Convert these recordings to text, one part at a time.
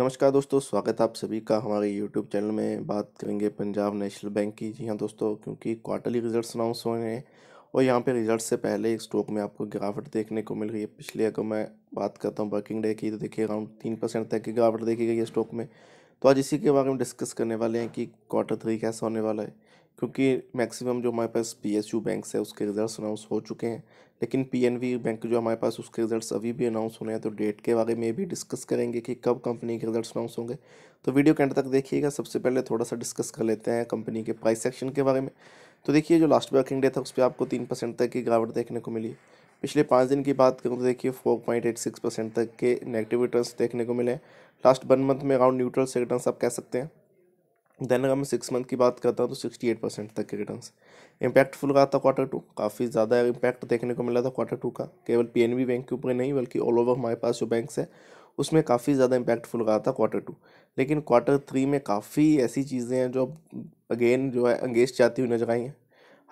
नमस्कार दोस्तों स्वागत है आप सभी का हमारे यूट्यूब चैनल में बात करेंगे पंजाब नेशनल बैंक की जी हाँ दोस्तों क्योंकि क्वार्टरली रिजल्ट्स अनाउंस हुए हैं और यहाँ पे रिजल्ट से पहले एक स्टॉक में आपको गिरावट देखने को मिल रही है पिछले अगर मैं बात करता हूँ वर्किंग डे की तो देखिए अराउंड तीन परसेंट तक की गिरावट देखी गई है स्टॉक में तो आज इसी के बारे में डिस्कस करने वाले हैं कि क्वार्टर थ्री कैसा होने वाला है क्योंकि मैक्सिमम जो हमारे पास पी एस यू बैंक है उसके रिजल्ट्स अनाउंस हो चुके हैं लेकिन पी एन वी बैंक जो हमारे पास उसके रिजल्ट्स अभी भी अनाउंस होने हैं तो डेट के बारे में भी डिस्कस करेंगे कि कब कंपनी के रिजल्ट्स अनाउंस होंगे तो वीडियो के एंड तक देखिएगा सबसे पहले थोड़ा सा डिस्कस कर लेते हैं कंपनी के प्राइस सेक्शन के बारे में तो देखिए जो लास्ट वर्किंग डे था उस पर आपको तीन परसेंट तक की गिरावट देखने को मिली पिछले पाँच दिन की बात करूँ तो देखिए four point eight six percent तक के नेगेटिव रिटर्न देखने को मिले लास्ट वन मंथ में अराउंड न्यूट्रल से रिटर्न आप कह सकते हैं देन अगर मैं सिक्स मंथ की बात करता हूँ तो सिक्सटी एट परसेंट तक के रिटर्न इम्पैक्टफुल रहा था क्वार्टर टू काफ़ी ज़्यादा इम्पैक्ट देखने को मिला था क्वार्टर टू का केवल बी बैंक के ऊपर नहीं बल्कि ऑल ओवर हमारे पास जो बैंक्स है उसमें काफ़ी ज़्यादा इम्पैक्टफुल रहा था क्वार्टर टू लेकिन क्वार्टर थ्री में काफ़ी ऐसी चीज़ें हैं जो अगेन जो है अंगेज जाती हुई नजर आई हैं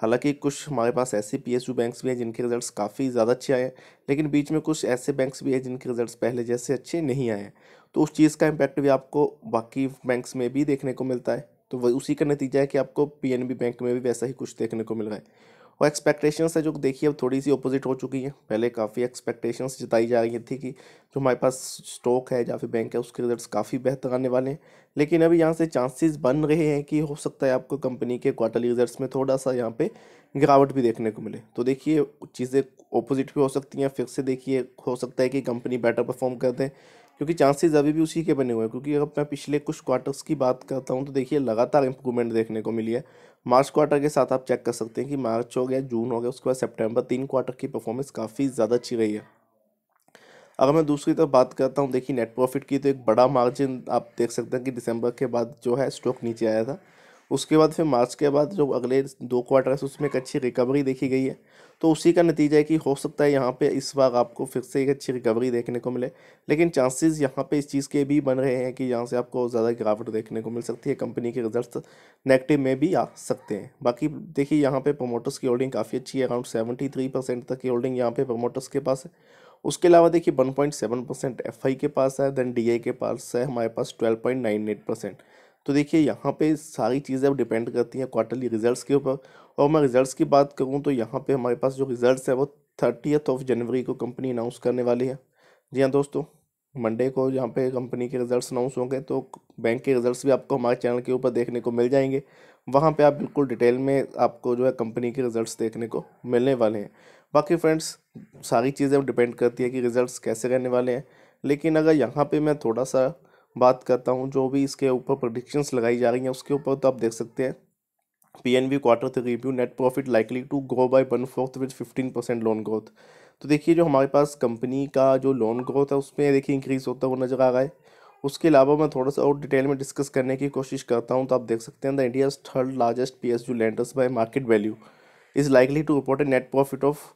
हालांकि कुछ हमारे पास ऐसे पी बैंक्स भी हैं जिनके रिजल्ट्स काफ़ी ज़्यादा अच्छे आए हैं लेकिन बीच में कुछ ऐसे बैंक्स भी हैं जिनके रिजल्ट्स पहले जैसे अच्छे नहीं आए हैं तो उस चीज़ का इम्पैक्ट भी आपको बाकी बैंक्स में भी देखने को मिलता है तो वही उसी का नतीजा है कि आपको पी बैंक में भी वैसा ही कुछ देखने को मिल रहा है और एक्सपेक्टेशंस है जो देखिए अब थोड़ी सी अपोजिट हो चुकी है पहले काफ़ी एक्सपेक्टेशंस जताई जा रही थी कि जो हमारे पास स्टॉक है या फिर बैंक है उसके रिजल्ट काफ़ी बेहतर आने वाले हैं लेकिन अभी यहाँ से चांसेस बन रहे हैं कि हो सकता है आपको कंपनी के क्वार्टरली रिजल्ट्स में थोड़ा सा यहाँ पे गिरावट भी देखने को मिले तो देखिए चीज़ें अपोजिट भी हो सकती हैं फिर से देखिए हो सकता है कि कंपनी बेटर परफॉर्म कर दें क्योंकि चांसेस अभी भी उसी के बने हुए हैं क्योंकि अगर मैं पिछले कुछ क्वार्टर्स की बात करता हूँ तो देखिए लगातार इंप्रूवमेंट देखने को मिली है मार्च क्वार्टर के साथ आप चेक कर सकते हैं कि मार्च हो गया जून हो गया उसके बाद सेप्टेम्बर तीन क्वार्टर की परफॉर्मेंस काफ़ी ज़्यादा अच्छी रही है अगर मैं दूसरी तरफ बात करता हूँ देखिए नेट प्रॉफिट की तो एक बड़ा मार्जिन आप देख सकते हैं कि दिसंबर के बाद जो है स्टॉक नीचे आया था उसके बाद फिर मार्च के बाद जो अगले दो क्वार्टर है उसमें एक अच्छी रिकवरी देखी गई है तो उसी का नतीजा है कि हो सकता है यहाँ पे इस बार आपको फिर से एक अच्छी रिकवरी देखने को मिले लेकिन चांसेस यहाँ पे इस चीज़ के भी बन रहे हैं कि यहाँ से आपको ज़्यादा गिरावट देखने को मिल सकती है कंपनी के रिजल्ट नेगेटिव में भी आ सकते हैं बाकी देखिए यहाँ पर प्रोमोटर्स की होल्डिंग काफ़ी अच्छी है अराउंड सेवेंटी थ्री परसेंट तक की होल्डिंग यहाँ पर प्रोमोटर्स के पास है उसके अलावा देखिए one point seven percent F I के पास है देन डी के पास है हमारे पास twelve point nine eight percent तो देखिए यहाँ पे सारी चीज़ें अब डिपेंड करती हैं क्वार्टरली रिजल्ट्स के ऊपर और मैं रिजल्ट्स की बात करूँ तो यहाँ पे हमारे पास जो रिजल्ट्स है वो थर्टीथ ऑफ जनवरी को कंपनी अनाउंस करने वाली है जी हाँ दोस्तों मंडे को यहाँ पे कंपनी के रिजल्ट्स अनाउंस होंगे तो बैंक के रिजल्ट्स भी आपको हमारे चैनल के ऊपर देखने को मिल जाएंगे वहाँ पे आप बिल्कुल डिटेल में आपको जो है कंपनी के रिजल्ट्स देखने को मिलने वाले हैं बाकी फ्रेंड्स सारी चीज़ें डिपेंड करती है कि रिजल्ट्स कैसे रहने वाले हैं लेकिन अगर यहाँ पे मैं थोड़ा सा बात करता हूँ जो भी इसके ऊपर प्रडिक्शंस लगाई जा रही हैं उसके ऊपर तो आप देख सकते हैं P N B quarter three review net profit likely to grow by one fourth with fifteen percent loan growth तो देखिए जो हमारे पास कंपनी का जो लोन ग्रोथ है उसमें देखिए इंक्रीज़ होता हुआ नज़र आ रहा है उसके अलावा मैं थोड़ा सा और डिटेल में डिस्कस करने की कोशिश करता हूँ तो आप देख सकते हैं the India's third largest P S U lenders by market value is likely to report a net profit of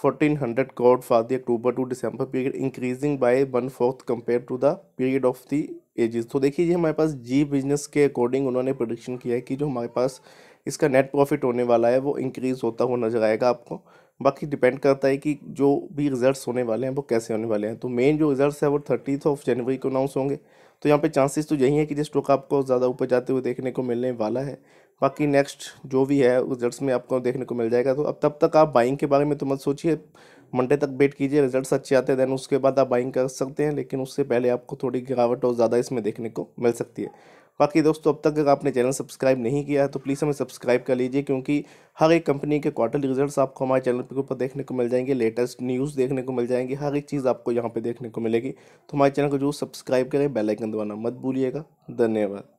1400 crore for the October to December period increasing by one fourth compared to the period of the ages तो देखिए ये हमारे पास Zee business के according उन्होंने prediction किया है कि जो हमारे पास इसका नेट प्रॉफिट होने वाला है वो इंक्रीज़ होता हुआ नजर आएगा आपको बाकी डिपेंड करता है कि जो भी रिजल्ट्स होने वाले हैं वो कैसे होने वाले हैं तो मेन जो रिजल्ट्स है वो थर्टीथ ऑफ जनवरी को अनाउंस होंगे तो यहाँ पे चांसेस तो यही है कि जो स्टॉक आपको ज़्यादा ऊपर जाते हुए देखने को मिलने वाला है बाकी नेक्स्ट जो भी है रिजल्ट्स में आपको देखने को मिल जाएगा तो अब तब तक आप बाइंग के बारे में तो मत सोचिए मंडे तक वेट कीजिए रिजल्ट अच्छे आते हैं देन उसके बाद आप बाइंग कर सकते हैं लेकिन उससे पहले आपको थोड़ी गिरावट और ज़्यादा इसमें देखने को मिल सकती है बाकी दोस्तों अब तक अगर आपने चैनल सब्सक्राइब नहीं किया है तो प्लीज़ हमें सब्सक्राइब कर लीजिए क्योंकि हर एक कंपनी के क्वार्टरली रिजल्ट्स आपको हमारे चैनल के ऊपर देखने को मिल जाएंगे लेटेस्ट न्यूज़ देखने को मिल जाएंगे हर एक चीज़ आपको यहाँ पे देखने को मिलेगी तो हमारे चैनल को जरूर सब्सक्राइब करें बेलाइकन दबाना मत भूलिएगा धन्यवाद